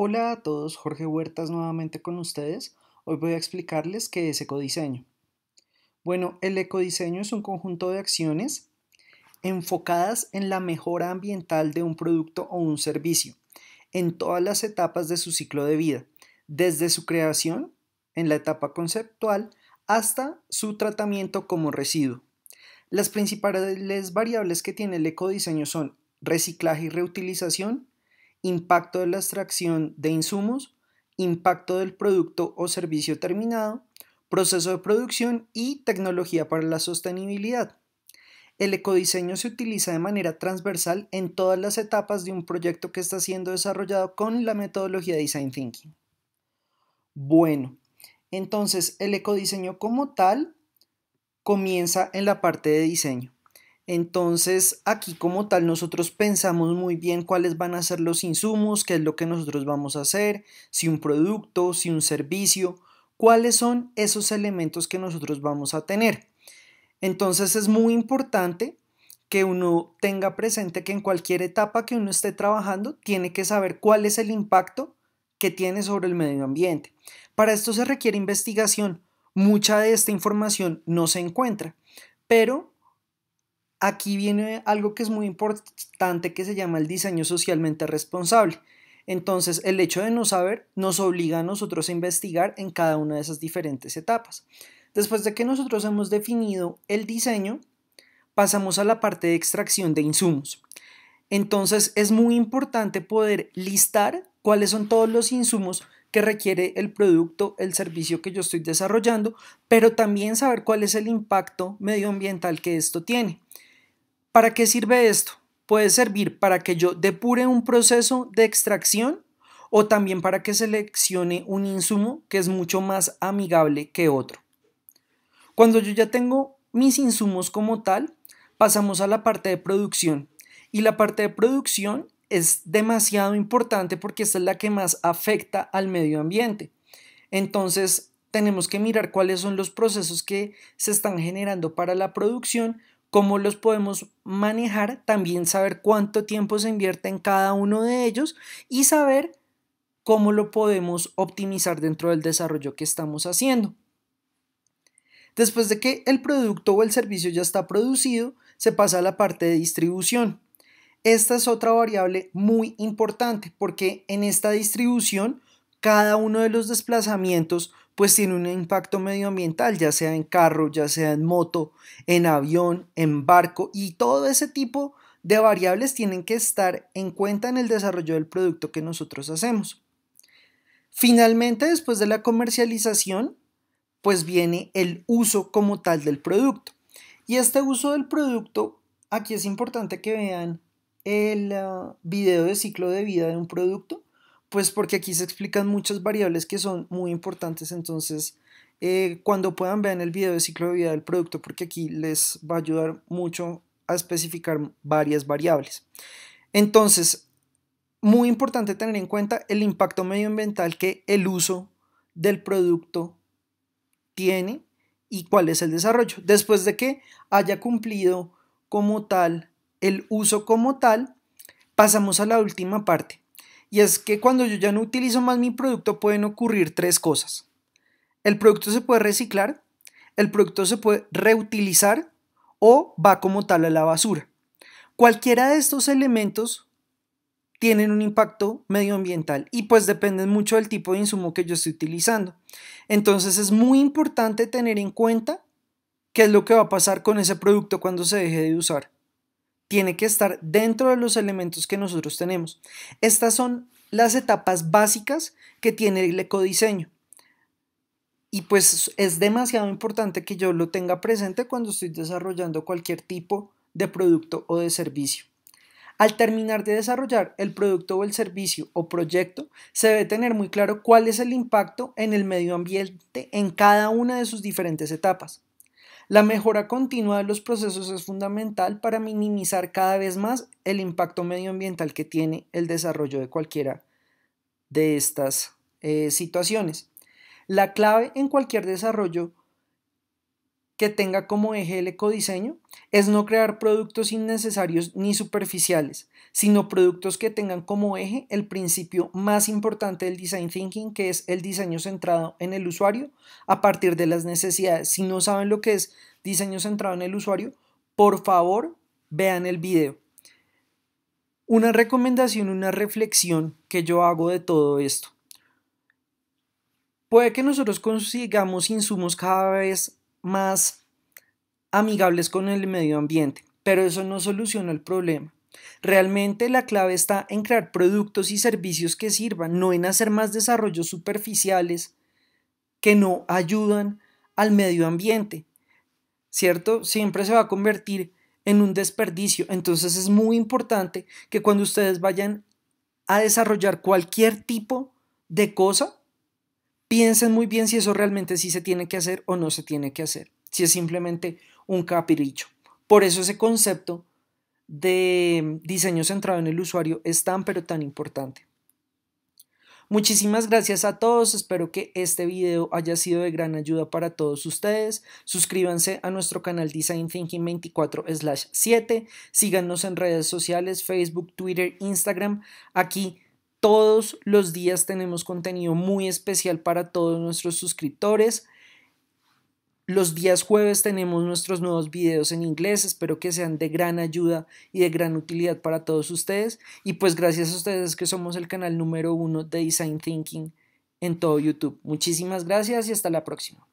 Hola a todos, Jorge Huertas nuevamente con ustedes. Hoy voy a explicarles qué es ecodiseño. Bueno, el ecodiseño es un conjunto de acciones enfocadas en la mejora ambiental de un producto o un servicio, en todas las etapas de su ciclo de vida, desde su creación, en la etapa conceptual, hasta su tratamiento como residuo. Las principales variables que tiene el ecodiseño son reciclaje y reutilización, impacto de la extracción de insumos, impacto del producto o servicio terminado, proceso de producción y tecnología para la sostenibilidad. El ecodiseño se utiliza de manera transversal en todas las etapas de un proyecto que está siendo desarrollado con la metodología Design Thinking. Bueno, entonces el ecodiseño como tal comienza en la parte de diseño. Entonces, aquí como tal, nosotros pensamos muy bien cuáles van a ser los insumos, qué es lo que nosotros vamos a hacer, si un producto, si un servicio, cuáles son esos elementos que nosotros vamos a tener. Entonces, es muy importante que uno tenga presente que en cualquier etapa que uno esté trabajando, tiene que saber cuál es el impacto que tiene sobre el medio ambiente. Para esto se requiere investigación. Mucha de esta información no se encuentra, pero Aquí viene algo que es muy importante que se llama el diseño socialmente responsable. Entonces, el hecho de no saber nos obliga a nosotros a investigar en cada una de esas diferentes etapas. Después de que nosotros hemos definido el diseño, pasamos a la parte de extracción de insumos. Entonces, es muy importante poder listar cuáles son todos los insumos que requiere el producto, el servicio que yo estoy desarrollando, pero también saber cuál es el impacto medioambiental que esto tiene. ¿Para qué sirve esto? Puede servir para que yo depure un proceso de extracción o también para que seleccione un insumo que es mucho más amigable que otro. Cuando yo ya tengo mis insumos como tal, pasamos a la parte de producción. Y la parte de producción es demasiado importante porque esta es la que más afecta al medio ambiente. Entonces, tenemos que mirar cuáles son los procesos que se están generando para la producción cómo los podemos manejar, también saber cuánto tiempo se invierte en cada uno de ellos y saber cómo lo podemos optimizar dentro del desarrollo que estamos haciendo. Después de que el producto o el servicio ya está producido, se pasa a la parte de distribución. Esta es otra variable muy importante porque en esta distribución cada uno de los desplazamientos pues tiene un impacto medioambiental, ya sea en carro, ya sea en moto, en avión, en barco y todo ese tipo de variables tienen que estar en cuenta en el desarrollo del producto que nosotros hacemos. Finalmente, después de la comercialización, pues viene el uso como tal del producto. Y este uso del producto, aquí es importante que vean el ah, video de ciclo de vida de un producto pues porque aquí se explican muchas variables que son muy importantes, entonces eh, cuando puedan ver el video de ciclo de vida del producto porque aquí les va a ayudar mucho a especificar varias variables. Entonces, muy importante tener en cuenta el impacto medioambiental que el uso del producto tiene y cuál es el desarrollo. Después de que haya cumplido como tal el uso como tal, pasamos a la última parte, y es que cuando yo ya no utilizo más mi producto pueden ocurrir tres cosas. El producto se puede reciclar, el producto se puede reutilizar o va como tal a la basura. Cualquiera de estos elementos tienen un impacto medioambiental y pues dependen mucho del tipo de insumo que yo estoy utilizando. Entonces es muy importante tener en cuenta qué es lo que va a pasar con ese producto cuando se deje de usar tiene que estar dentro de los elementos que nosotros tenemos. Estas son las etapas básicas que tiene el ecodiseño. Y pues es demasiado importante que yo lo tenga presente cuando estoy desarrollando cualquier tipo de producto o de servicio. Al terminar de desarrollar el producto o el servicio o proyecto, se debe tener muy claro cuál es el impacto en el medio ambiente en cada una de sus diferentes etapas. La mejora continua de los procesos es fundamental para minimizar cada vez más el impacto medioambiental que tiene el desarrollo de cualquiera de estas eh, situaciones. La clave en cualquier desarrollo que tenga como eje el ecodiseño es no crear productos innecesarios ni superficiales, sino productos que tengan como eje el principio más importante del design thinking, que es el diseño centrado en el usuario a partir de las necesidades. Si no saben lo que es diseño centrado en el usuario, por favor vean el video. Una recomendación, una reflexión que yo hago de todo esto. Puede que nosotros consigamos insumos cada vez más amigables con el medio ambiente, pero eso no soluciona el problema. Realmente la clave está en crear productos y servicios que sirvan, no en hacer más desarrollos superficiales que no ayudan al medio ambiente. ¿Cierto? Siempre se va a convertir en un desperdicio. Entonces es muy importante que cuando ustedes vayan a desarrollar cualquier tipo de cosa, piensen muy bien si eso realmente sí se tiene que hacer o no se tiene que hacer, si es simplemente un capricho. Por eso ese concepto de mm, diseño centrado en el usuario es tan pero tan importante. Muchísimas gracias a todos, espero que este video haya sido de gran ayuda para todos ustedes. Suscríbanse a nuestro canal Design Thinking 24/7, síganos en redes sociales, Facebook, Twitter, Instagram. Aquí todos los días tenemos contenido muy especial para todos nuestros suscriptores. Los días jueves tenemos nuestros nuevos videos en inglés, espero que sean de gran ayuda y de gran utilidad para todos ustedes. Y pues gracias a ustedes que somos el canal número uno de Design Thinking en todo YouTube. Muchísimas gracias y hasta la próxima.